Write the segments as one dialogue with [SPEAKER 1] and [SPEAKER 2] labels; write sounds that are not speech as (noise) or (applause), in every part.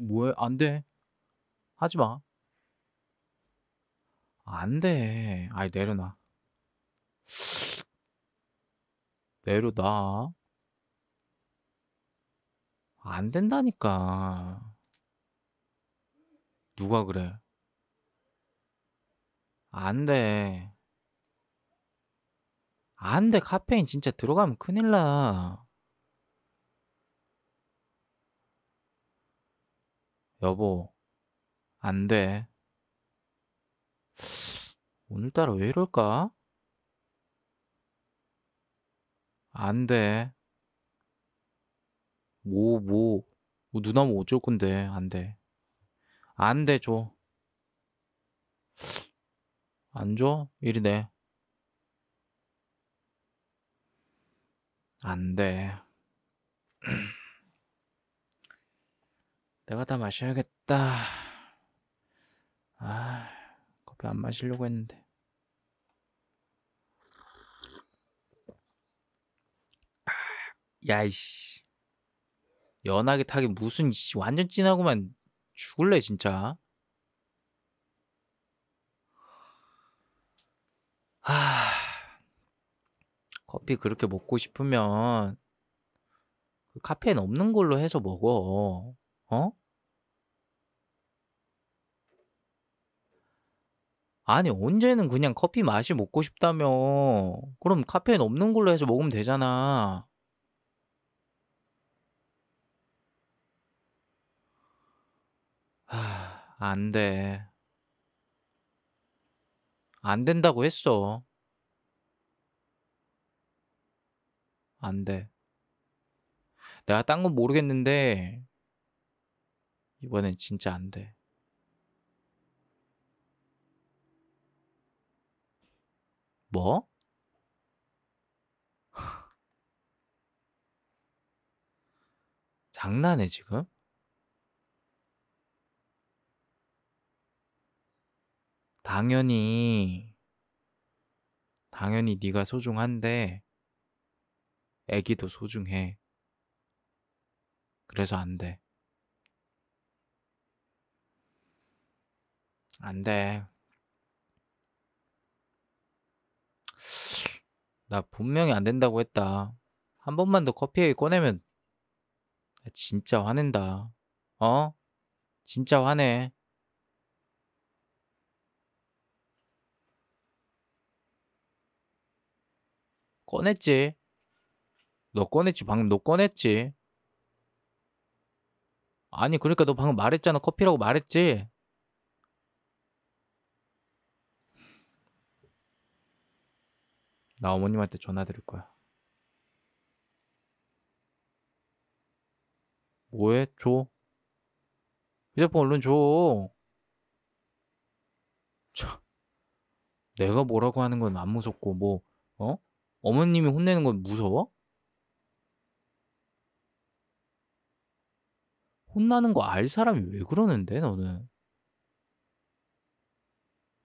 [SPEAKER 1] 뭐해? 안 돼. 하지 마. 안 돼. 아이, 내려놔. 내려놔. 안 된다니까. 누가 그래? 안 돼. 안 돼. 카페인 진짜 들어가면 큰일 나. 여보, 안 돼. 오늘따라 왜 이럴까? 안 돼. 뭐, 뭐, 뭐. 누나 뭐 어쩔 건데. 안 돼. 안 돼, 줘. 안 줘? 이리 내. 안 돼. (clears throat) 내가 다 마셔야겠다. 아, 커피 안 마시려고 했는데. 아, 야이씨. 연하게 타기 무슨 완전 찐하고만 죽을래 진짜. 하... 아, 커피 그렇게 먹고 싶으면 그 카페인 없는 걸로 해서 먹어. 어? 아니 언제는 그냥 커피 맛이 먹고 싶다며. 그럼 카페인 없는 걸로 해서 먹으면 되잖아. 하, 안 돼. 안 된다고 했어. 안 돼. 내가 딴 건 모르겠는데 이번엔 진짜 안 돼. 뭐? (laughs) 장난해 지금? 당연히 당연히 네가 소중한데 애기도 소중해. 그래서 안 돼. 안 돼. 나 분명히 안 된다고 했다. 한 번만 더 커피 에게 꺼내면 진짜 화낸다. 어? 진짜 화내. 꺼냈지? 너 꺼냈지? 방금 너 꺼냈지? 아니 그러니까 너 방금 말했잖아. 커피라고 말했지? 나 어머님한테 전화 드릴 거야. 뭐해? 줘. 휴대폰 얼른 줘. 참. 내가 뭐라고 하는 건 안 무섭고, 뭐, 어? 어머님이 혼내는 건 무서워? 혼나는 거 알 사람이 왜 그러는데, 너는?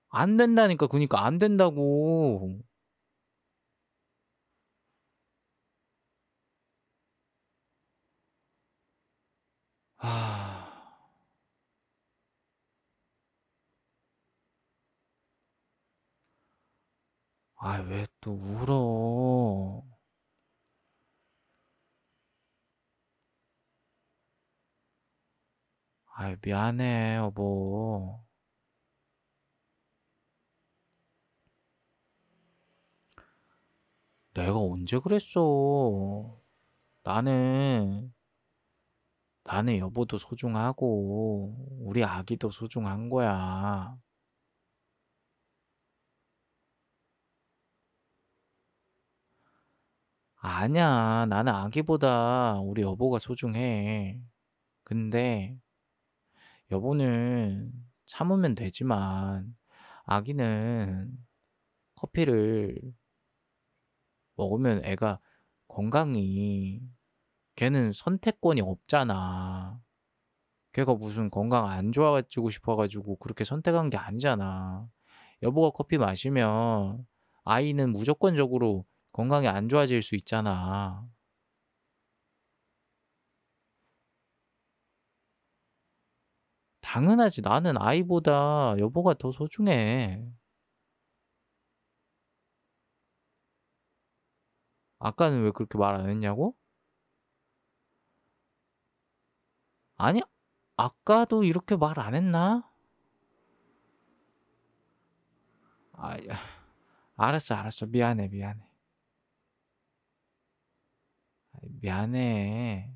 [SPEAKER 1] 안 된다니까, 그니까 안 된다고. 아, 왜 또 울어? 아, 미안해, 여보. 내가 언제 그랬어? 나는, 나는 여보도 소중하고, 우리 아기도 소중한 거야. 아니야. 나는 아기보다 우리 여보가 소중해. 근데 여보는 참으면 되지만 아기는 커피를 먹으면 애가 건강이 걔는 선택권이 없잖아. 걔가 무슨 건강 안 좋아지고 싶어가지고 그렇게 선택한 게 아니잖아. 여보가 커피 마시면 아이는 무조건적으로 건강이 안 좋아질 수 있잖아. 당연하지. 나는 아이보다 여보가 더 소중해. 아까는 왜 그렇게 말 안 했냐고? 아니, 아까도 이렇게 말 안 했나? 아, 알았어, 알았어. 미안해, 미안해. 미안해.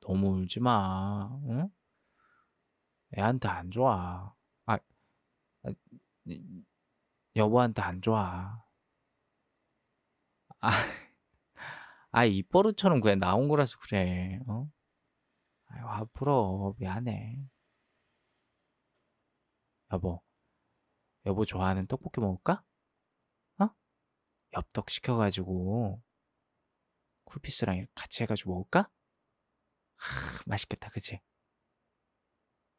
[SPEAKER 1] 너무 울지 마. 응? 애한테 안 좋아. 아, 아 여보한테 안 좋아. 아, (laughs) 아, 입버릇처럼 그냥 나온 거라서 그래. 어? 아유, 앞으로 미안해. 여보, 여보 좋아하는 떡볶이 먹을까? 어? 엽떡 시켜가지고 쿨피스랑 같이 해가지고 먹을까? 하, 맛있겠다, 그치?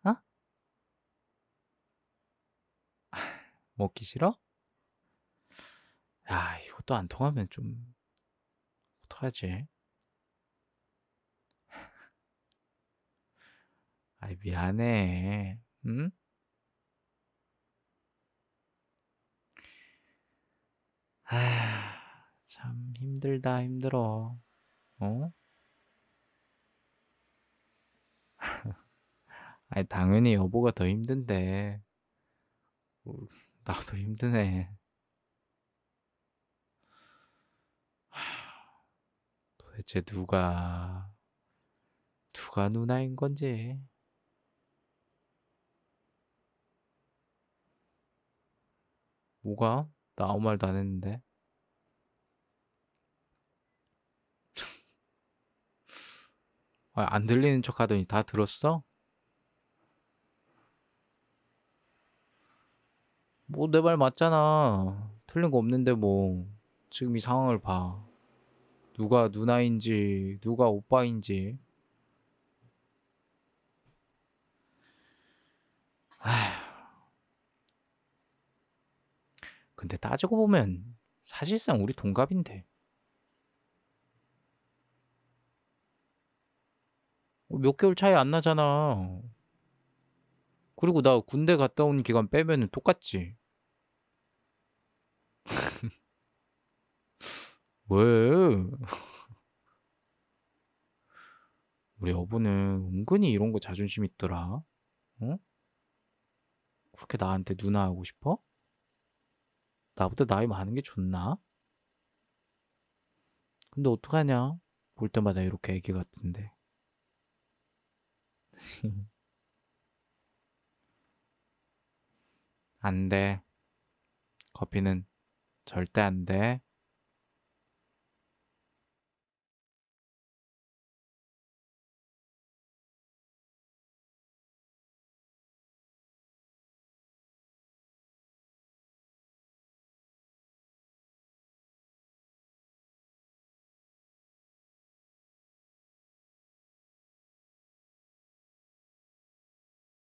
[SPEAKER 1] 어? 아, 먹기 싫어? 야, 이것도 안 통하면 좀, 어떡하지? 아이, 미안해. 응? 아. 참 힘들다 힘들어 어? (laughs) 아니 당연히 여보가 더 힘든데 어, 나도 힘드네 (sighs) 도대체 누가 누가 누나인 건지 뭐가? 나 아무 말도 안 했는데 아, 안 들리는 척 하더니 다 들었어? 뭐 내 말 맞잖아. 틀린 거 없는데 뭐 지금 이 상황을 봐. 누가 누나인지 누가 오빠인지. 아휴. 근데 따지고 보면 사실상 우리 동갑인데 몇 개월 차이 안 나잖아. 그리고 나 군대 갔다 온 기간 빼면 똑같지. (laughs) 왜? (laughs) 우리 여보는 은근히 이런 거 자존심 있더라. 어? 그렇게 나한테 누나 하고 싶어? 나보다 나이 많은 게 좋나? 근데 어떡하냐? 볼 때마다 이렇게 애기 같은데. 안 돼. 커피는 절대 안 돼.